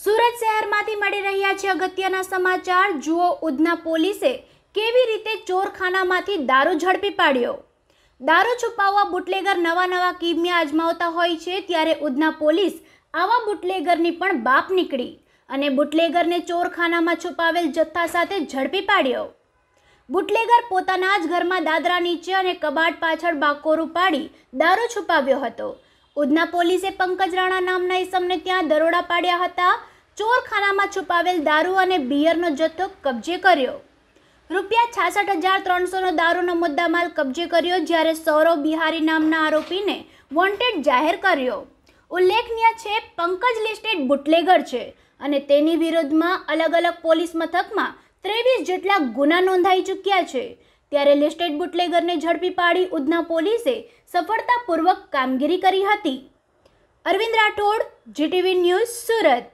સુરત શહેરમાંથી મળી રહ્યા છે અગત્યના સમાચાર જુઓ ઉધના પોલીસે કેવી રીતે ચોરખાનામાંથી દારૂ ઝડપી પાડ્યો દારૂ છુપાવવા બુટલેગર નવા નવા કિમિયા અજમાવતા હોય છે ત્યારે ઉધના પોલીસ આવા બુટલેગરની પણ બાપ નીકળી અને બુટલેગરને ચોરખાનામાં છુપાવેલ જથ્થા સાથે ઝડપી પાડ્યો બુટલેગર પોતાના જ ઘરમાં દાદરા નીચે અને કબાટ પાછળ બાકોરું પાડી દારૂ છુપાવ્યો હતો ઉધના પોલીસે પંકજ રાણા નામના ઇસમને ત્યાં દરોડા પાડ્યા હતા ચોરખાનામાં છુપાવેલ દારૂ અને બિયરનો જથ્થો કબજે કર્યો રૂપિયા છાસઠ હજાર ત્રણસોનો દારૂનો મુદ્દામાલ કબજે કર્યો જ્યારે સૌરવ બિહારી નામના આરોપીને વોન્ટેડ જાહેર કર્યો ઉલ્લેખનીય છે પંકજ લિસ્ટેડ બુટલેગર છે અને તેની વિરોધમાં અલગ અલગ પોલીસ મથકમાં ત્રેવીસ જેટલા ગુના નોંધાઈ ચૂક્યા છે ત્યારે લિસ્ટેડ બુટલેગરને ઝડપી પાડી ઉધના પોલીસે સફળતાપૂર્વક કામગીરી કરી હતી અરવિંદ રાઠોડ જીટીવી ન્યૂઝ સુરત